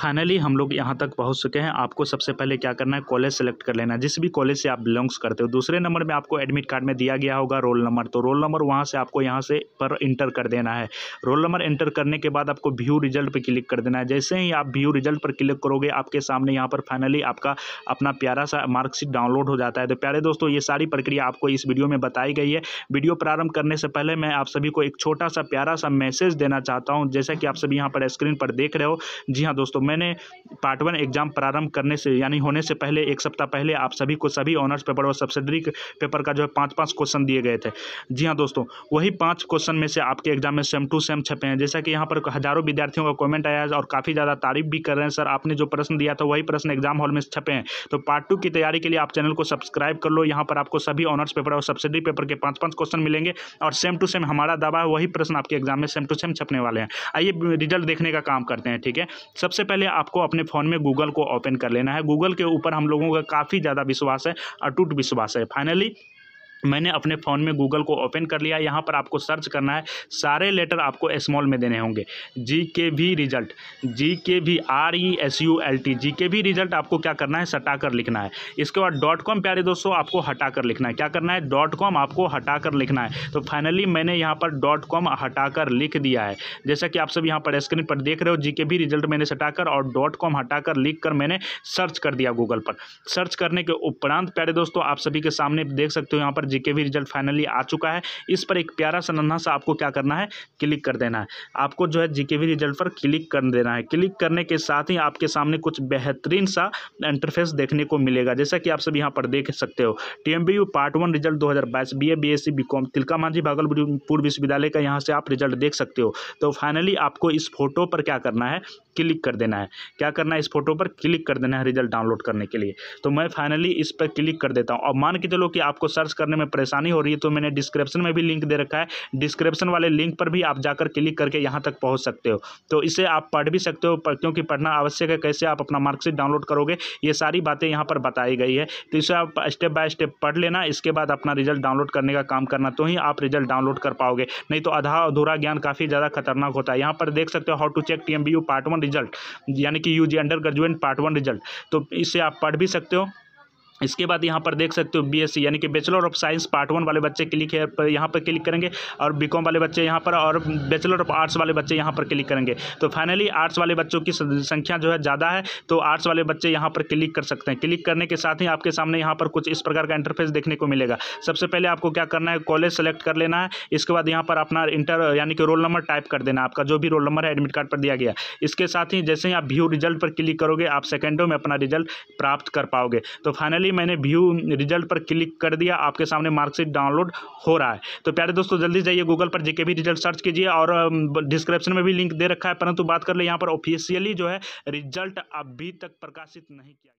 finally हम लोग यहाँ तक पहुँच चुके हैं आपको सबसे पहले क्या करना है कॉलेज सेलेक्ट कर लेना है जिस भी कॉलेज से आप बिलोंग्स करते हो दूसरे नंबर में आपको एडमिट कार्ड में दिया गया होगा रोल नंबर तो रोल नंबर वहाँ से आपको यहाँ से पर इंटर कर देना है रोल नंबर एंटर करने के बाद आपको व्यू रिजल्ट पर क्लिक कर देना है जैसे ही आप व्यू रिजल्ट पर क्लिक करोगे आपके सामने यहाँ पर फाइनली आपका अपना प्यारा सा मार्कशीट डाउनलोड हो जाता है तो प्यारे दोस्तों ये सारी प्रक्रिया आपको इस वीडियो में बताई गई है वीडियो प्रारंभ करने से पहले मैं आप सभी को एक छोटा सा प्यारा सा मैसेज देना चाहता हूँ जैसा कि आप सभी यहाँ पर स्क्रीन पर देख रहे हो जी हाँ दोस्तों मैंने पार्ट वन एग्जाम प्रारंभ करने से यानी होने से पहले एक सप्ताह पहले आप सभी को सभी ऑनर्स पेपर और सब्सिडरी पेपर का जो है पाँच पाँच क्वेश्चन दिए गए थे जी हाँ दोस्तों वही पाँच क्वेश्चन में से आपके एग्जाम में सेम टू सेम छपे हैं जैसा कि यहाँ पर हज़ारों विद्यार्थियों का कॉमेंट आया है और काफ़ी ज़्यादा तारीफ भी कर रहे हैं सर आपने जो प्रश्न दिया था वही प्रश्न एग्जाम हॉल में छपे हैं तो पार्ट टू की तैयारी के लिए आप चैनल को सब्सक्राइब कर लो यहाँ पर आपको सभी ऑनर्स पेपर और सब्सिडी पेपर के पाँच पाँच क्वेश्चन मिलेंगे और सेम टू सेम हमारा दावा है वही प्रश्न आपके एग्जाम में सेम टू सेम छपने वाले हैं आइए रिजल्ट देखने का काम करते हैं ठीक है सबसे पहले पहले आपको अपने फ़ोन में गूगल को ओपन कर लेना है गूगल के ऊपर हम लोगों का काफ़ी ज़्यादा विश्वास है अटूट विश्वास है फाइनली मैंने अपने फ़ोन में गूगल को ओपन कर लिया यहाँ पर आपको सर्च करना है सारे लेटर आपको स्मॉल में देने होंगे जी के भी रिजल्ट जी के भी R E S U L T जी के भी रिजल्ट आपको क्या करना है सटा कर लिखना है इसके बाद डॉट कॉम प्यारे दोस्तों आपको हटा कर लिखना है क्या करना है डॉट कॉम आपको हटा कर लिखना है तो फाइनली मैंने यहाँ पर डॉट कॉम हटा कर लिख दिया है जैसा कि आप सब यहाँ पर स्क्रीन पर देख रहे हो जी के भी रिजल्ट मैंने सटा कर और डॉट कॉम हटा कर लिख कर मैंने सर्च कर दिया गूगल पर सर्च करने के उपरांत प्यारे दोस्तों आप सभी के सामने देख सकते हो यहाँ पर जीके भी रिजल्ट फाइनली आ चुका है इस पर एक प्यारा सा नन्हा सा आपको क्या करना है क्लिक कर देना है आपको जो है जीके भी रिजल्ट पर क्लिक कर देना है क्लिक करने के साथ ही आपके सामने कुछ बेहतरीन सा इंटरफेस देखने को मिलेगा जैसा कि आप सब यहाँ पर देख सकते हो टी पार्ट वन रिजल्ट दो हज़ार बाईस बी ए तिलका मांझी भागलपुर विश्वविद्यालय का यहाँ से आप रिजल्ट देख सकते हो तो फाइनली आपको इस फोटो पर क्या करना है क्लिक कर देना है क्या करना है इस फोटो पर क्लिक कर देना है रिजल्ट डाउनलोड करने के लिए तो मैं फाइनली इस पर क्लिक कर देता हूँ और मान के चलो कि आपको सर्च करने में परेशानी हो रही है तो मैंने डिस्क्रिप्शन में भी लिंक दे रखा है डिस्क्रिप्शन वाले लिंक पर भी आप जाकर क्लिक करके यहाँ तक पहुँच सकते हो तो इसे आप पढ़ भी सकते हो क्योंकि पढ़ना आवश्यक है कैसे आप अपना मार्कशीट डाउनलोड करोगे ये सारी बातें यहाँ पर बताई गई है तो इसे आप स्टेप बाय स्टेप पढ़ लेना इसके बाद अपना रिजल्ट डाउनलोड करने का काम करना तो ही आप रिजल्ट डाउनलोड कर पाओगे नहीं तो आधा अधूरा ज्ञान काफ़ी ज़्यादा खतरनाक होता है यहाँ पर देख सकते हो how to check T part one result यानी कि U undergraduate part one result तो इसे आप पढ़ भी सकते हो इसके बाद यहाँ पर देख सकते हो बीएससी यानी कि bachelor of science part one वाले बच्चे क्लिक है यहाँ पर क्लिक करेंगे और बीकॉम वाले बच्चे यहाँ पर और बैचलर ऑफ आर्ट्स वाले बच्चे यहाँ पर क्लिक करेंगे तो फाइनली आर्ट्स वाले बच्चों की संख्या जो है ज़्यादा है तो आर्ट्स वाले बच्चे यहाँ पर क्लिक कर सकते हैं क्लिक करने के साथ ही आपके सामने यहाँ पर कुछ इस प्रकार का इंटरफेस देखने को मिलेगा सबसे पहले आपको क्या करना है कॉलेज सेलेक्ट कर लेना है इसके बाद यहाँ पर अपना इंटर यानी कि रोल नंबर टाइप कर देना आपका जो भी रोल नंबर है एडमिट कार्ड पर दिया गया इसके साथ ही जैसे ही आप व्यू रिजल्ट पर क्लिक करोगे आप सेकेंडों में अपना रिजल्ट प्राप्त कर पाओगे तो फाइनली फाइनली मैंने व्यू रिजल्ट पर क्लिक कर दिया आपके सामने मार्कशीट डाउनलोड हो रहा है तो प्यारे दोस्तों जल्दी जाइए गूगल पर जेके भी रिजल्ट सर्च कीजिए और डिस्क्रिप्शन में भी लिंक दे रखा है परंतु बात कर ले यहाँ पर ऑफिशियली जो है रिजल्ट अभी तक प्रकाशित नहीं किया